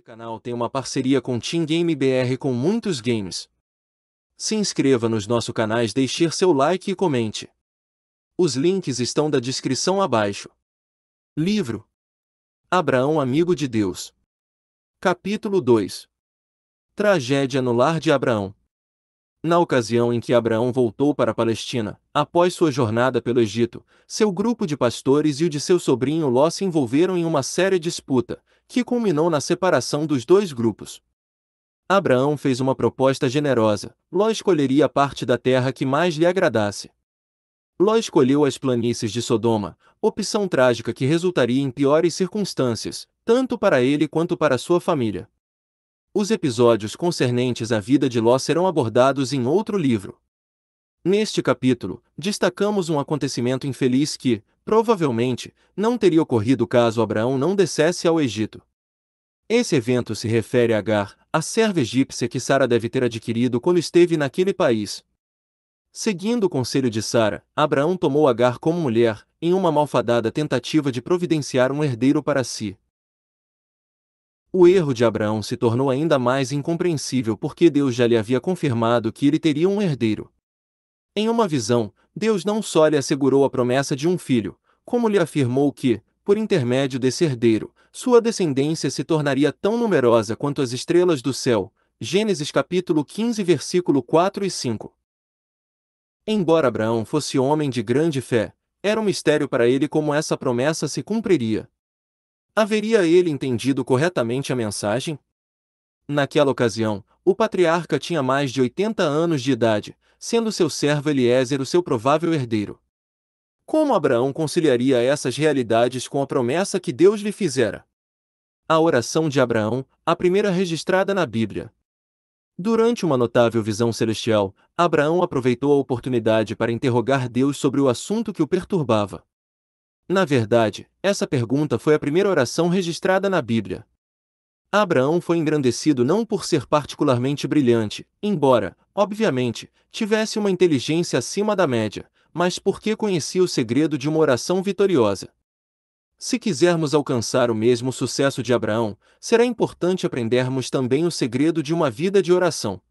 Este canal tem uma parceria com Team Game BR com muitos games. Se inscreva nos nossos canais, deixe seu like e comente. Os links estão da descrição abaixo. Livro Abraão Amigo de Deus Capítulo 2 Tragédia no Lar de Abraão na ocasião em que Abraão voltou para a Palestina, após sua jornada pelo Egito, seu grupo de pastores e o de seu sobrinho Ló se envolveram em uma séria disputa, que culminou na separação dos dois grupos. Abraão fez uma proposta generosa. Ló escolheria a parte da terra que mais lhe agradasse. Ló escolheu as planícies de Sodoma, opção trágica que resultaria em piores circunstâncias, tanto para ele quanto para sua família. Os episódios concernentes à vida de Ló serão abordados em outro livro. Neste capítulo, destacamos um acontecimento infeliz que, provavelmente, não teria ocorrido caso Abraão não descesse ao Egito. Esse evento se refere a Agar, a serva egípcia que Sara deve ter adquirido quando esteve naquele país. Seguindo o conselho de Sara, Abraão tomou Agar como mulher, em uma malfadada tentativa de providenciar um herdeiro para si, o erro de Abraão se tornou ainda mais incompreensível porque Deus já lhe havia confirmado que ele teria um herdeiro. Em uma visão, Deus não só lhe assegurou a promessa de um filho, como lhe afirmou que, por intermédio desse herdeiro, sua descendência se tornaria tão numerosa quanto as estrelas do céu. Gênesis capítulo 15, versículo 4 e 5. Embora Abraão fosse homem de grande fé, era um mistério para ele como essa promessa se cumpriria, Haveria ele entendido corretamente a mensagem? Naquela ocasião, o patriarca tinha mais de 80 anos de idade, sendo seu servo Eliezer o seu provável herdeiro. Como Abraão conciliaria essas realidades com a promessa que Deus lhe fizera? A oração de Abraão, a primeira registrada na Bíblia. Durante uma notável visão celestial, Abraão aproveitou a oportunidade para interrogar Deus sobre o assunto que o perturbava. Na verdade, essa pergunta foi a primeira oração registrada na Bíblia. Abraão foi engrandecido não por ser particularmente brilhante, embora, obviamente, tivesse uma inteligência acima da média, mas porque conhecia o segredo de uma oração vitoriosa. Se quisermos alcançar o mesmo sucesso de Abraão, será importante aprendermos também o segredo de uma vida de oração.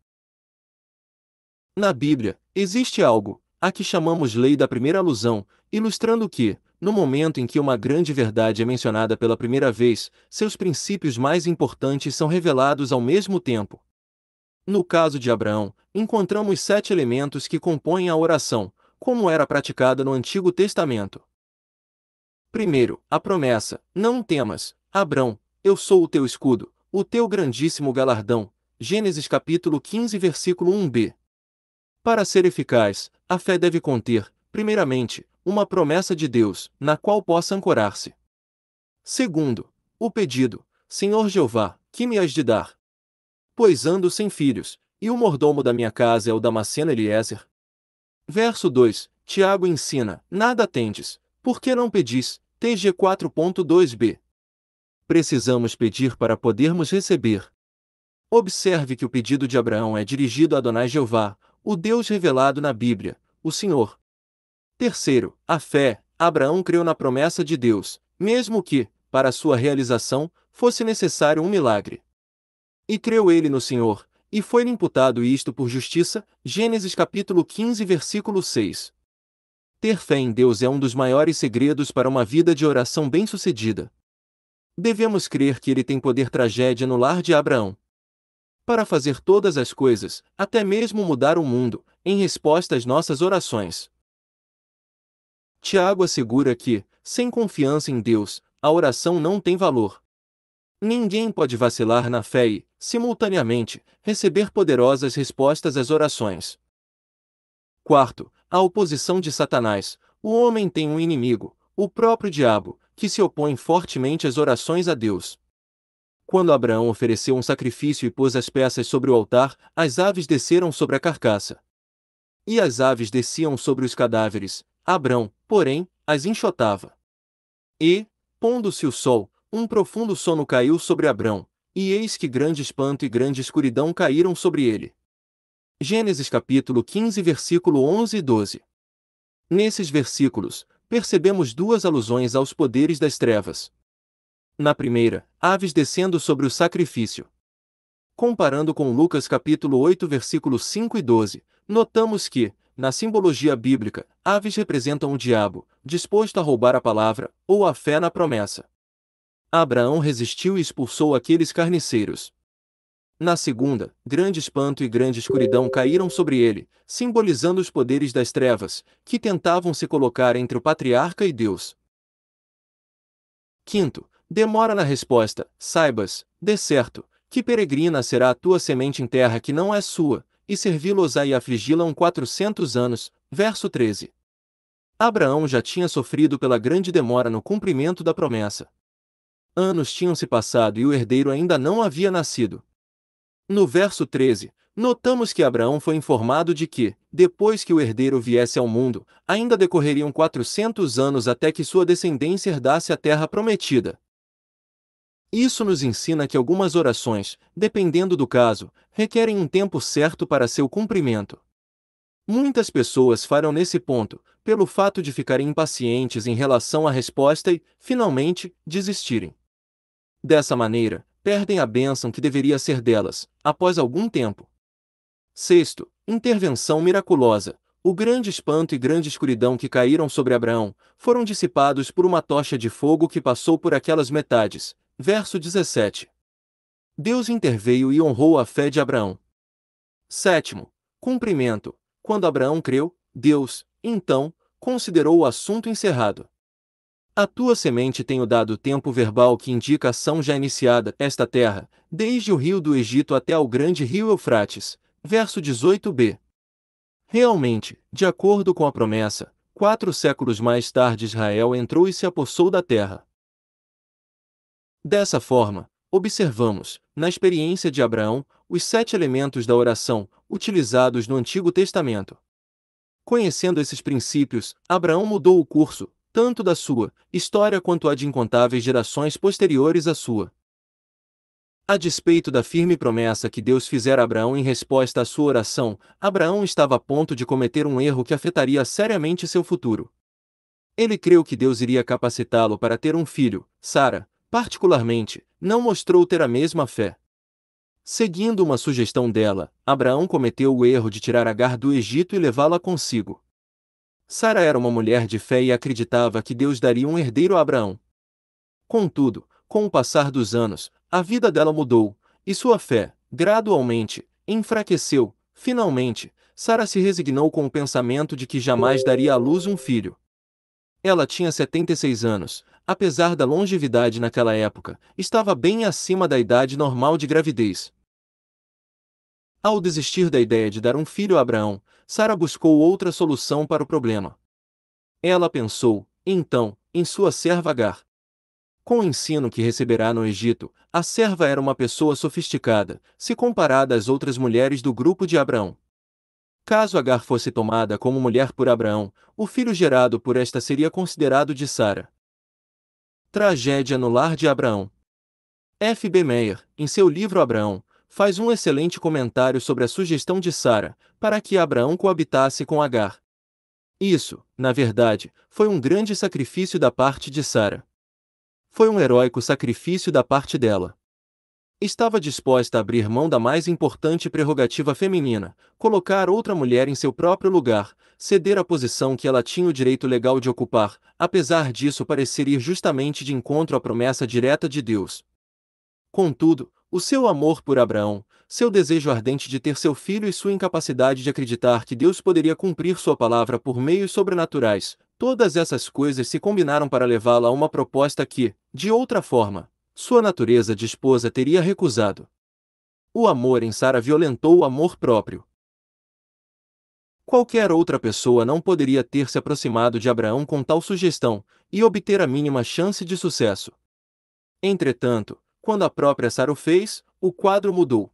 Na Bíblia, existe algo, a que chamamos lei da primeira alusão, ilustrando que, no momento em que uma grande verdade é mencionada pela primeira vez, seus princípios mais importantes são revelados ao mesmo tempo. No caso de Abraão, encontramos sete elementos que compõem a oração, como era praticada no Antigo Testamento. Primeiro, a promessa: Não temas, Abraão, eu sou o teu escudo, o teu grandíssimo galardão. Gênesis capítulo 15, versículo 1b. Para ser eficaz, a fé deve conter, primeiramente, uma promessa de Deus, na qual possa ancorar-se. Segundo, o pedido, Senhor Jeová, que me has de dar? Pois ando sem filhos, e o mordomo da minha casa é o Damasceno Eliezer. Verso 2, Tiago ensina, nada tendes, porque não pedis, TG 4.2b. Precisamos pedir para podermos receber. Observe que o pedido de Abraão é dirigido a Adonai Jeová, o Deus revelado na Bíblia, o Senhor, Terceiro, a fé. Abraão creu na promessa de Deus, mesmo que, para sua realização, fosse necessário um milagre. E creu ele no Senhor, e foi-lhe imputado isto por justiça. Gênesis capítulo 15, versículo 6. Ter fé em Deus é um dos maiores segredos para uma vida de oração bem-sucedida. Devemos crer que ele tem poder tragédia no lar de Abraão. Para fazer todas as coisas, até mesmo mudar o mundo, em resposta às nossas orações. Tiago assegura que, sem confiança em Deus, a oração não tem valor. Ninguém pode vacilar na fé e, simultaneamente, receber poderosas respostas às orações. Quarto, a oposição de Satanás. O homem tem um inimigo, o próprio diabo, que se opõe fortemente às orações a Deus. Quando Abraão ofereceu um sacrifício e pôs as peças sobre o altar, as aves desceram sobre a carcaça. E as aves desciam sobre os cadáveres, Abrão, porém, as enxotava. E, pondo-se o sol, um profundo sono caiu sobre Abrão, e eis que grande espanto e grande escuridão caíram sobre ele. Gênesis capítulo 15, versículo 11 e 12. Nesses versículos, percebemos duas alusões aos poderes das trevas. Na primeira, aves descendo sobre o sacrifício. Comparando com Lucas capítulo 8, versículo 5 e 12, notamos que, na simbologia bíblica, aves representam o diabo, disposto a roubar a palavra ou a fé na promessa. Abraão resistiu e expulsou aqueles carniceiros. Na segunda, grande espanto e grande escuridão caíram sobre ele, simbolizando os poderes das trevas, que tentavam se colocar entre o patriarca e Deus. Quinto, demora na resposta, saibas, de certo, que peregrina será a tua semente em terra que não é sua, e servi-los-á e afligi-lão quatrocentos anos. Verso 13. Abraão já tinha sofrido pela grande demora no cumprimento da promessa. Anos tinham se passado e o herdeiro ainda não havia nascido. No verso 13, notamos que Abraão foi informado de que, depois que o herdeiro viesse ao mundo, ainda decorreriam 400 anos até que sua descendência herdasse a terra prometida. Isso nos ensina que algumas orações, dependendo do caso, requerem um tempo certo para seu cumprimento. Muitas pessoas falham nesse ponto, pelo fato de ficarem impacientes em relação à resposta e, finalmente, desistirem. Dessa maneira, perdem a bênção que deveria ser delas, após algum tempo. Sexto, intervenção miraculosa. O grande espanto e grande escuridão que caíram sobre Abraão foram dissipados por uma tocha de fogo que passou por aquelas metades, Verso 17. Deus interveio e honrou a fé de Abraão. Sétimo. Cumprimento. Quando Abraão creu, Deus, então, considerou o assunto encerrado. A tua semente tenho dado tempo verbal que indica a ação já iniciada, esta terra, desde o rio do Egito até ao grande rio Eufrates. Verso 18b. Realmente, de acordo com a promessa, quatro séculos mais tarde Israel entrou e se apossou da terra. Dessa forma, observamos, na experiência de Abraão, os sete elementos da oração utilizados no Antigo Testamento. Conhecendo esses princípios, Abraão mudou o curso, tanto da sua história quanto a de incontáveis gerações posteriores à sua. A despeito da firme promessa que Deus fizera a Abraão em resposta à sua oração, Abraão estava a ponto de cometer um erro que afetaria seriamente seu futuro. Ele creu que Deus iria capacitá-lo para ter um filho, Sara, particularmente, não mostrou ter a mesma fé. Seguindo uma sugestão dela, Abraão cometeu o erro de tirar Agar do Egito e levá-la consigo. Sara era uma mulher de fé e acreditava que Deus daria um herdeiro a Abraão. Contudo, com o passar dos anos, a vida dela mudou, e sua fé, gradualmente, enfraqueceu. Finalmente, Sara se resignou com o pensamento de que jamais daria à luz um filho. Ela tinha 76 anos, apesar da longevidade naquela época, estava bem acima da idade normal de gravidez. Ao desistir da ideia de dar um filho a Abraão, Sara buscou outra solução para o problema. Ela pensou, então, em sua serva Agar. Com o ensino que receberá no Egito, a serva era uma pessoa sofisticada, se comparada às outras mulheres do grupo de Abraão. Caso Agar fosse tomada como mulher por Abraão, o filho gerado por esta seria considerado de Sara. Tragédia no Lar de Abraão. F. B. Meyer, em seu livro Abraão, faz um excelente comentário sobre a sugestão de Sara para que Abraão coabitasse com Agar. Isso, na verdade, foi um grande sacrifício da parte de Sara. Foi um heróico sacrifício da parte dela. Estava disposta a abrir mão da mais importante prerrogativa feminina, colocar outra mulher em seu próprio lugar, ceder a posição que ela tinha o direito legal de ocupar, apesar disso parecer ir justamente de encontro à promessa direta de Deus. Contudo, o seu amor por Abraão, seu desejo ardente de ter seu filho e sua incapacidade de acreditar que Deus poderia cumprir sua palavra por meios sobrenaturais, todas essas coisas se combinaram para levá-la a uma proposta que, de outra forma, sua natureza de esposa teria recusado. O amor em Sara violentou o amor próprio. Qualquer outra pessoa não poderia ter se aproximado de Abraão com tal sugestão e obter a mínima chance de sucesso. Entretanto, quando a própria Sara o fez, o quadro mudou.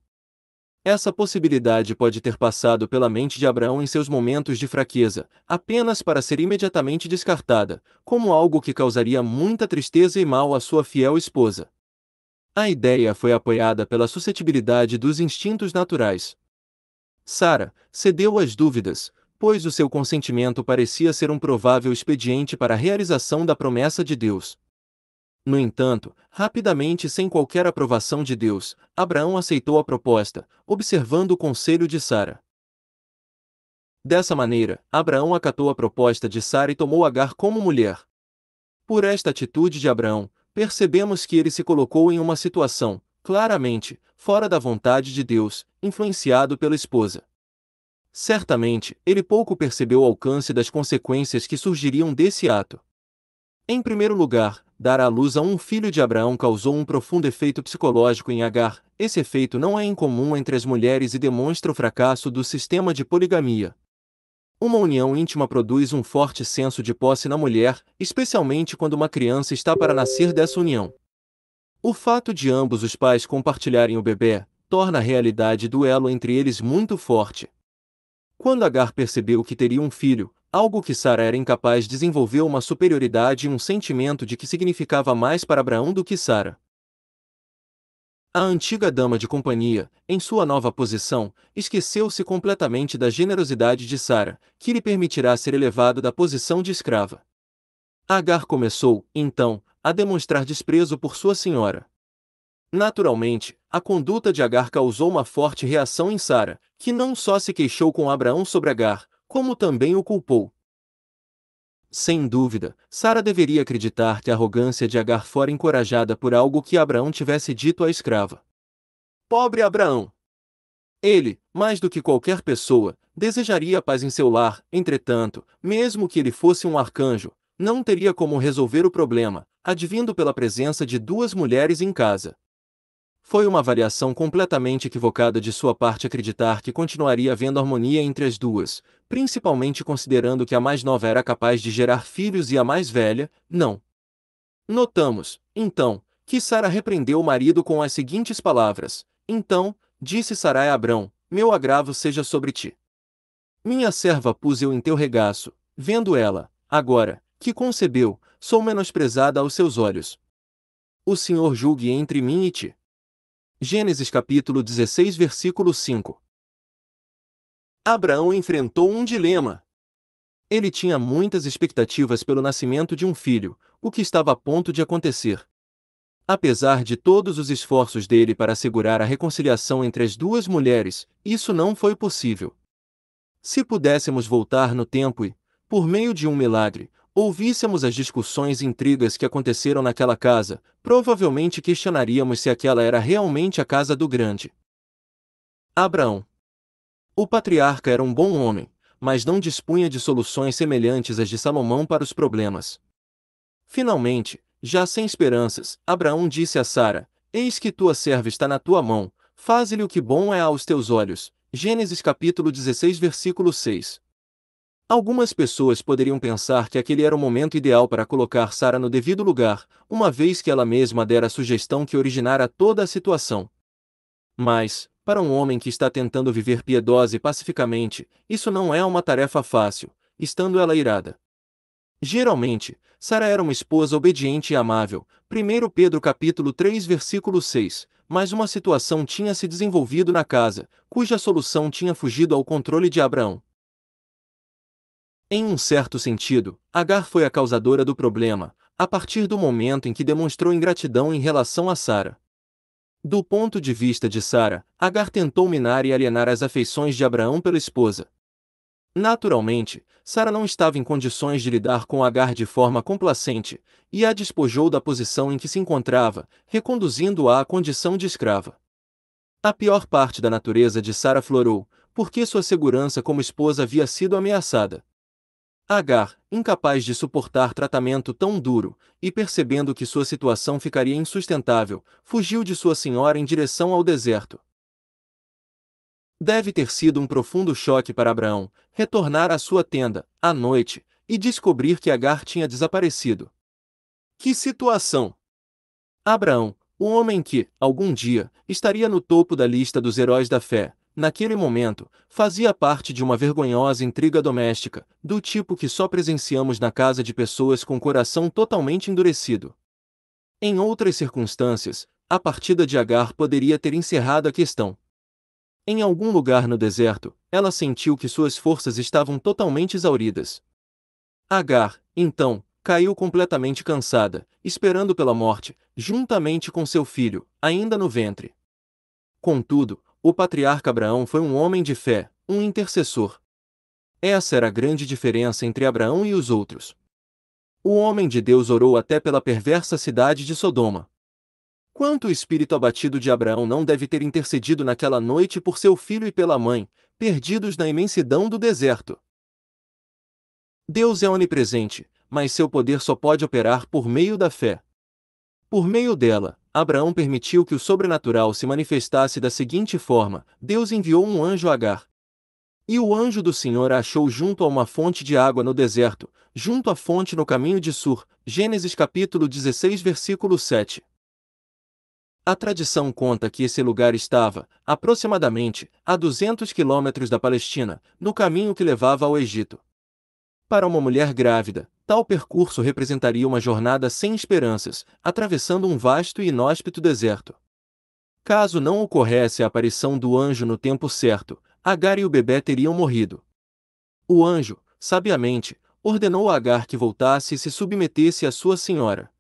Essa possibilidade pode ter passado pela mente de Abraão em seus momentos de fraqueza, apenas para ser imediatamente descartada, como algo que causaria muita tristeza e mal à sua fiel esposa. A ideia foi apoiada pela suscetibilidade dos instintos naturais. Sara cedeu às dúvidas, pois o seu consentimento parecia ser um provável expediente para a realização da promessa de Deus. No entanto, rapidamente sem qualquer aprovação de Deus, Abraão aceitou a proposta, observando o conselho de Sara. Dessa maneira, Abraão acatou a proposta de Sara e tomou Agar como mulher. Por esta atitude de Abraão, percebemos que ele se colocou em uma situação, claramente, fora da vontade de Deus, influenciado pela esposa. Certamente, ele pouco percebeu o alcance das consequências que surgiriam desse ato. Em primeiro lugar, dar à luz a um filho de Abraão causou um profundo efeito psicológico em Agar. Esse efeito não é incomum entre as mulheres e demonstra o fracasso do sistema de poligamia, uma união íntima produz um forte senso de posse na mulher, especialmente quando uma criança está para nascer dessa união. O fato de ambos os pais compartilharem o bebê torna a realidade do elo entre eles muito forte. Quando Agar percebeu que teria um filho, algo que Sara era incapaz, desenvolveu uma superioridade e um sentimento de que significava mais para Abraão do que Sara. A antiga dama de companhia, em sua nova posição, esqueceu-se completamente da generosidade de Sara, que lhe permitirá ser elevado da posição de escrava. Agar começou, então, a demonstrar desprezo por sua senhora. Naturalmente, a conduta de Agar causou uma forte reação em Sara, que não só se queixou com Abraão sobre Agar, como também o culpou. Sem dúvida, Sara deveria acreditar que a arrogância de Agar fora encorajada por algo que Abraão tivesse dito à escrava. Pobre Abraão! Ele, mais do que qualquer pessoa, desejaria a paz em seu lar, entretanto, mesmo que ele fosse um arcanjo, não teria como resolver o problema, advindo pela presença de duas mulheres em casa. Foi uma variação completamente equivocada de sua parte acreditar que continuaria havendo harmonia entre as duas, principalmente considerando que a mais nova era capaz de gerar filhos e a mais velha, não. Notamos, então, que Sara repreendeu o marido com as seguintes palavras: Então, disse Sarai a Abrão: Meu agravo seja sobre ti. Minha serva pus eu em teu regaço, vendo ela, agora, que concebeu, sou menosprezada aos seus olhos. O Senhor julgue entre mim e ti. Gênesis capítulo 16, versículo 5. Abraão enfrentou um dilema. Ele tinha muitas expectativas pelo nascimento de um filho, o que estava a ponto de acontecer. Apesar de todos os esforços dele para assegurar a reconciliação entre as duas mulheres, isso não foi possível. Se pudéssemos voltar no tempo e, por meio de um milagre, ouvíssemos as discussões e intrigas que aconteceram naquela casa, provavelmente questionaríamos se aquela era realmente a casa do grande. Abraão. O patriarca era um bom homem, mas não dispunha de soluções semelhantes às de Salomão para os problemas. Finalmente, já sem esperanças, Abraão disse a Sara: Eis que tua serva está na tua mão, faze-lhe o que bom é aos teus olhos. Gênesis capítulo 16, versículo 6. Algumas pessoas poderiam pensar que aquele era o momento ideal para colocar Sara no devido lugar, uma vez que ela mesma dera a sugestão que originara toda a situação. Mas, para um homem que está tentando viver piedosa e pacificamente, isso não é uma tarefa fácil, estando ela irada. Geralmente, Sara era uma esposa obediente e amável. 1 Pedro capítulo 3 versículo 6. Mas uma situação tinha se desenvolvido na casa, cuja solução tinha fugido ao controle de Abraão. Em um certo sentido, Agar foi a causadora do problema, a partir do momento em que demonstrou ingratidão em relação a Sara. Do ponto de vista de Sara, Agar tentou minar e alienar as afeições de Abraão pela esposa. Naturalmente, Sara não estava em condições de lidar com Agar de forma complacente, e a despojou da posição em que se encontrava, reconduzindo-a à condição de escrava. A pior parte da natureza de Sara florou, porque sua segurança como esposa havia sido ameaçada. Agar, incapaz de suportar tratamento tão duro, e percebendo que sua situação ficaria insustentável, fugiu de sua senhora em direção ao deserto. Deve ter sido um profundo choque para Abraão retornar à sua tenda, à noite, e descobrir que Agar tinha desaparecido. Que situação! Abraão, o homem que, algum dia, estaria no topo da lista dos heróis da fé, naquele momento, fazia parte de uma vergonhosa intriga doméstica, do tipo que só presenciamos na casa de pessoas com coração totalmente endurecido. Em outras circunstâncias, a partida de Agar poderia ter encerrado a questão. Em algum lugar no deserto, ela sentiu que suas forças estavam totalmente exauridas. Agar, então, caiu completamente cansada, esperando pela morte, juntamente com seu filho, ainda no ventre. Contudo, o patriarca Abraão foi um homem de fé, um intercessor. Essa era a grande diferença entre Abraão e os outros. O homem de Deus orou até pela perversa cidade de Sodoma. Quanto o espírito abatido de Abraão não deve ter intercedido naquela noite por seu filho e pela mãe, perdidos na imensidão do deserto. Deus é onipresente, mas seu poder só pode operar por meio da fé. Por meio dela, Abraão permitiu que o sobrenatural se manifestasse da seguinte forma: Deus enviou um anjo a Agar. E o anjo do Senhor a achou junto a uma fonte de água no deserto, junto à fonte no caminho de Sur. Gênesis capítulo 16, versículo 7. A tradição conta que esse lugar estava, aproximadamente, a 200 quilômetros da Palestina, no caminho que levava ao Egito. Para uma mulher grávida, Tal percurso representaria uma jornada sem esperanças, atravessando um vasto e inóspito deserto. Caso não ocorresse a aparição do anjo no tempo certo, Agar e o bebê teriam morrido. O anjo, sabiamente, ordenou a Agar que voltasse e se submetesse à sua senhora.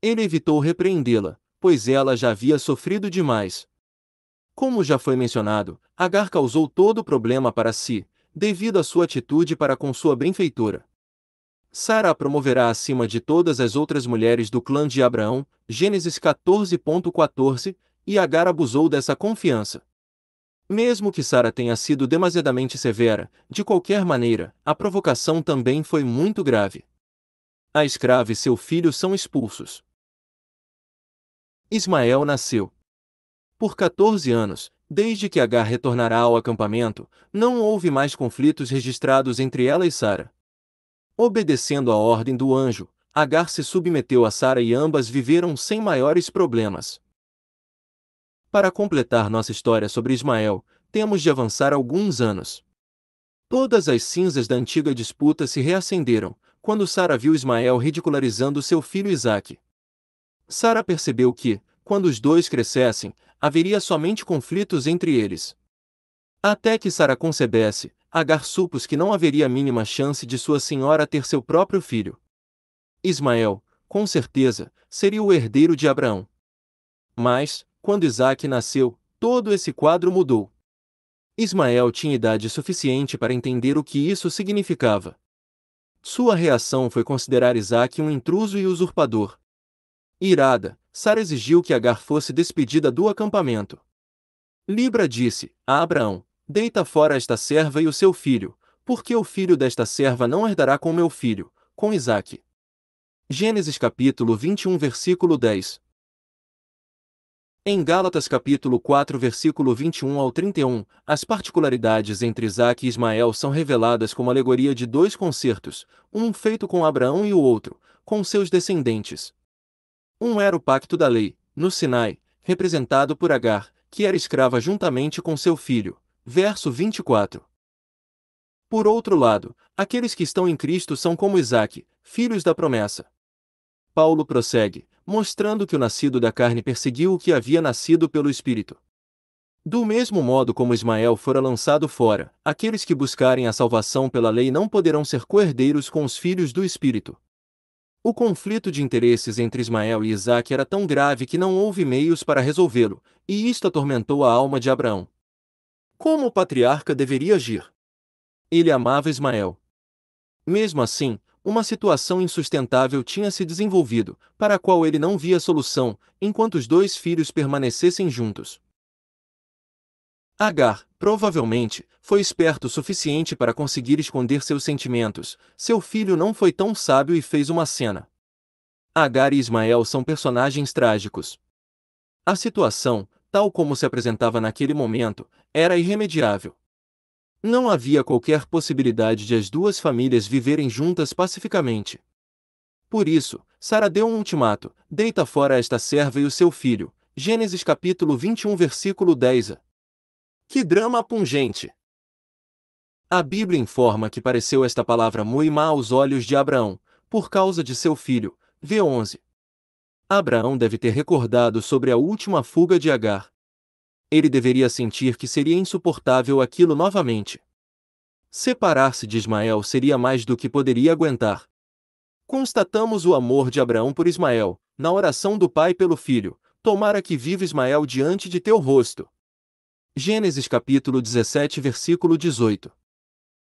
Ele evitou repreendê-la, pois ela já havia sofrido demais. Como já foi mencionado, Agar causou todo o problema para si, devido à sua atitude para com sua benfeitora. Sara a promoverá acima de todas as outras mulheres do clã de Abraão, Gênesis 14.14, e Agar abusou dessa confiança. Mesmo que Sara tenha sido demasiadamente severa, de qualquer maneira, a provocação também foi muito grave. A escrava e seu filho são expulsos. Ismael nasceu. Por 14 anos, desde que Agar retornará ao acampamento, não houve mais conflitos registrados entre ela e Sara. Obedecendo à ordem do anjo, Agar se submeteu a Sara e ambas viveram sem maiores problemas. Para completar nossa história sobre Ismael, temos de avançar alguns anos. Todas as cinzas da antiga disputa se reacenderam, quando Sara viu Ismael ridicularizando seu filho Isaque. Sara percebeu que, quando os dois crescessem, haveria somente conflitos entre eles. Até que Sara concebesse, Agar supus que não haveria a mínima chance de sua senhora ter seu próprio filho. Ismael, com certeza, seria o herdeiro de Abraão. Mas, quando Isaac nasceu, todo esse quadro mudou. Ismael tinha idade suficiente para entender o que isso significava. Sua reação foi considerar Isaac um intruso e usurpador. Irada, Sara exigiu que Agar fosse despedida do acampamento. Libra disse a Abraão: Deita fora esta serva e o seu filho, porque o filho desta serva não herdará com meu filho, com Isaque. Gênesis capítulo 21 versículo 10 Em Gálatas capítulo 4 versículo 21 ao 31, as particularidades entre Isaque e Ismael são reveladas como alegoria de dois concertos, um feito com Abraão e o outro, com seus descendentes. Um era o pacto da lei, no Sinai, representado por Agar, que era escrava juntamente com seu filho, Verso 24. Por outro lado, aqueles que estão em Cristo são como Isaac, filhos da promessa. Paulo prossegue, mostrando que o nascido da carne perseguiu o que havia nascido pelo Espírito. Do mesmo modo como Ismael fora lançado fora, aqueles que buscarem a salvação pela lei não poderão ser coerdeiros com os filhos do Espírito. O conflito de interesses entre Ismael e Isaac era tão grave que não houve meios para resolvê-lo, e isto atormentou a alma de Abraão, como o patriarca deveria agir? Ele amava Ismael. Mesmo assim, uma situação insustentável tinha se desenvolvido, para a qual ele não via solução, enquanto os dois filhos permanecessem juntos. Agar, provavelmente, foi esperto o suficiente para conseguir esconder seus sentimentos. Seu filho não foi tão sábio e fez uma cena. Agar e Ismael são personagens trágicos. A situação, tal como se apresentava naquele momento, era irremediável. Não havia qualquer possibilidade de as duas famílias viverem juntas pacificamente. Por isso, Sara deu um ultimato: deita fora esta serva e o seu filho. Gênesis capítulo 21, versículo 10. Que drama pungente! A Bíblia informa que pareceu esta palavra má aos olhos de Abraão, por causa de seu filho. V11. Abraão deve ter recordado sobre a última fuga de Agar, ele deveria sentir que seria insuportável aquilo novamente. Separar-se de Ismael seria mais do que poderia aguentar. Constatamos o amor de Abraão por Ismael, na oração do pai pelo filho: Tomara que viva Ismael diante de teu rosto. Gênesis capítulo 17, versículo 18.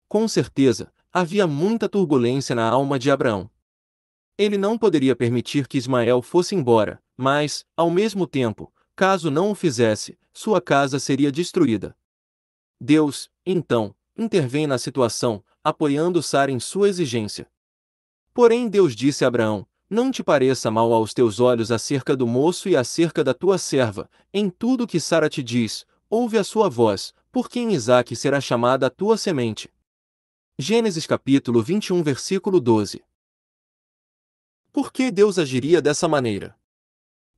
Com certeza, havia muita turbulência na alma de Abraão. Ele não poderia permitir que Ismael fosse embora, mas, ao mesmo tempo, caso não o fizesse, sua casa seria destruída. Deus, então, intervém na situação, apoiando Sara em sua exigência. Porém, Deus disse a Abraão: Não te pareça mal aos teus olhos acerca do moço e acerca da tua serva, em tudo que Sara te diz, ouve a sua voz, porque em Isaque será chamada a tua semente. Gênesis capítulo 21, versículo 12. Por que Deus agiria dessa maneira?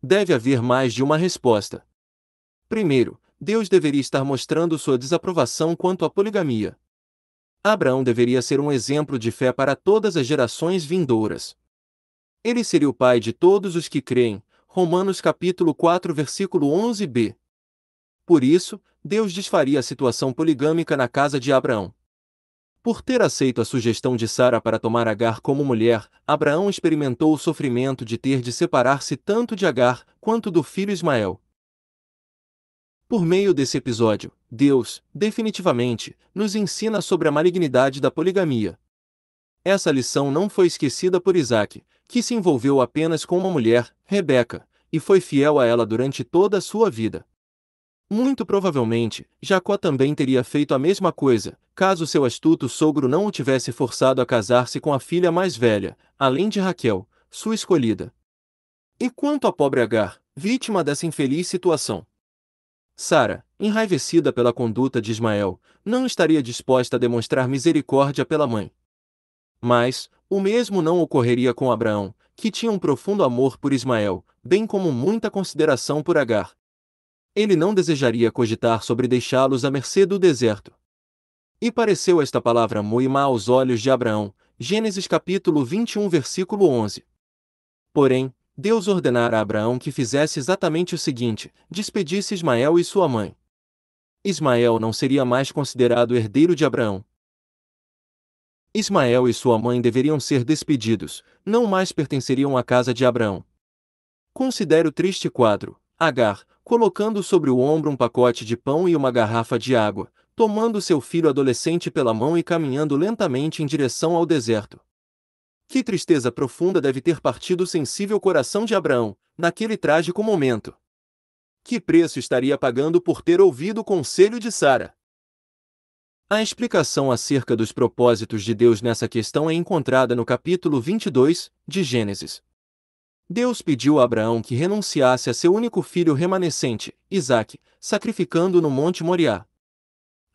Deve haver mais de uma resposta. Primeiro, Deus deveria estar mostrando sua desaprovação quanto à poligamia. Abraão deveria ser um exemplo de fé para todas as gerações vindouras. Ele seria o pai de todos os que creem. Romanos capítulo 4, versículo 11b. Por isso, Deus desfaria a situação poligâmica na casa de Abraão. Por ter aceito a sugestão de Sara para tomar Agar como mulher, Abraão experimentou o sofrimento de ter de separar-se tanto de Agar quanto do filho Ismael. Por meio desse episódio, Deus, definitivamente, nos ensina sobre a malignidade da poligamia. Essa lição não foi esquecida por Isaac, que se envolveu apenas com uma mulher, Rebeca, e foi fiel a ela durante toda a sua vida. Muito provavelmente, Jacó também teria feito a mesma coisa, caso seu astuto sogro não o tivesse forçado a casar-se com a filha mais velha, além de Raquel, sua escolhida. E quanto à pobre Agar, vítima dessa infeliz situação? Sara, enraivecida pela conduta de Ismael, não estaria disposta a demonstrar misericórdia pela mãe. Mas, o mesmo não ocorreria com Abraão, que tinha um profundo amor por Ismael, bem como muita consideração por Agar. Ele não desejaria cogitar sobre deixá-los à mercê do deserto. E pareceu esta palavra má aos olhos de Abraão, Gênesis capítulo 21 versículo 11. Porém, Deus ordenara a Abraão que fizesse exatamente o seguinte: despedisse Ismael e sua mãe. Ismael não seria mais considerado herdeiro de Abraão. Ismael e sua mãe deveriam ser despedidos, não mais pertenceriam à casa de Abraão. Considere o triste quadro: Agar, colocando sobre o ombro um pacote de pão e uma garrafa de água, tomando seu filho adolescente pela mão e caminhando lentamente em direção ao deserto. Que tristeza profunda deve ter partido o sensível coração de Abraão, naquele trágico momento. Que preço estaria pagando por ter ouvido o conselho de Sara? A explicação acerca dos propósitos de Deus nessa questão é encontrada no capítulo 22 de Gênesis. Deus pediu a Abraão que renunciasse a seu único filho remanescente, Isaque, sacrificando no Monte Moriá.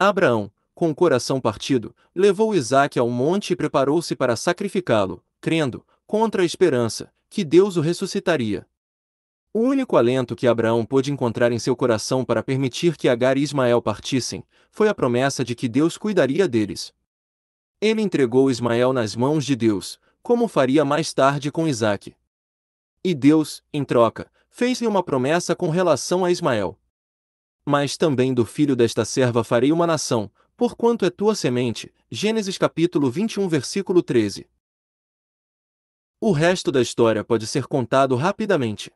Abraão, com o coração partido, levou Isaque ao monte e preparou-se para sacrificá-lo, crendo, contra a esperança, que Deus o ressuscitaria. O único alento que Abraão pôde encontrar em seu coração para permitir que Agar e Ismael partissem foi a promessa de que Deus cuidaria deles. Ele entregou Ismael nas mãos de Deus, como faria mais tarde com Isaac. E Deus, em troca, fez-lhe uma promessa com relação a Ismael. Mas também do filho desta serva farei uma nação, porquanto é tua semente. Gênesis capítulo 21 versículo 13. O resto da história pode ser contado rapidamente.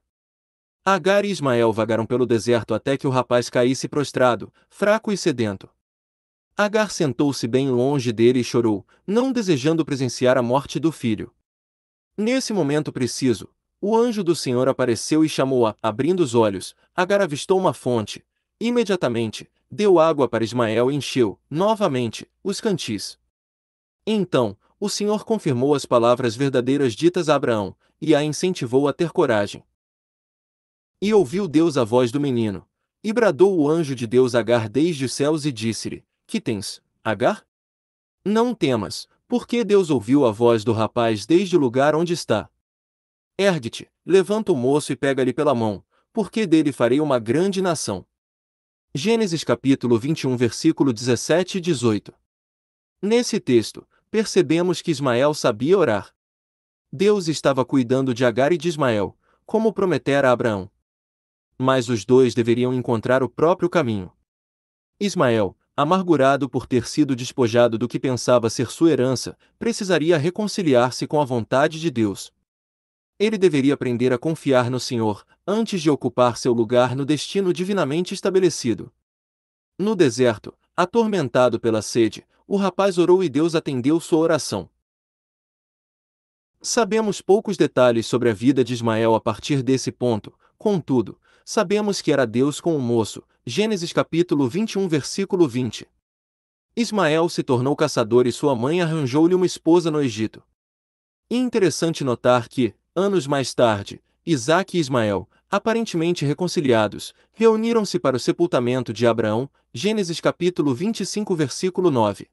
Agar e Ismael vagaram pelo deserto até que o rapaz caísse prostrado, fraco e sedento. Agar sentou-se bem longe dele e chorou, não desejando presenciar a morte do filho. Nesse momento preciso, o anjo do Senhor apareceu e chamou-a, abrindo os olhos. Agar avistou uma fonte. Imediatamente, deu água para Ismael e encheu, novamente, os cantis. Então, o Senhor confirmou as palavras verdadeiras ditas a Abraão, e a incentivou a ter coragem. E ouviu Deus a voz do menino, e bradou o anjo de Deus Agar desde os céus e disse-lhe: Que tens, Agar? Não temas, porque Deus ouviu a voz do rapaz desde o lugar onde está. Ergue-te, levanta o moço e pega-lhe pela mão, porque dele farei uma grande nação. Gênesis capítulo 21 versículo 17 e 18. Nesse texto, percebemos que Ismael sabia orar. Deus estava cuidando de Agar e de Ismael, como prometera a Abraão. Mas os dois deveriam encontrar o próprio caminho. Ismael, amargurado por ter sido despojado do que pensava ser sua herança, precisaria reconciliar-se com a vontade de Deus. Ele deveria aprender a confiar no Senhor, antes de ocupar seu lugar no destino divinamente estabelecido. No deserto, atormentado pela sede, o rapaz orou e Deus atendeu sua oração. Sabemos poucos detalhes sobre a vida de Ismael a partir desse ponto, contudo, sabemos que era Deus com o moço. Gênesis capítulo 21, versículo 20. Ismael se tornou caçador e sua mãe arranjou-lhe uma esposa no Egito. E interessante notar que, anos mais tarde, Isaac e Ismael, aparentemente reconciliados, reuniram-se para o sepultamento de Abraão, Gênesis capítulo 25 versículo 9.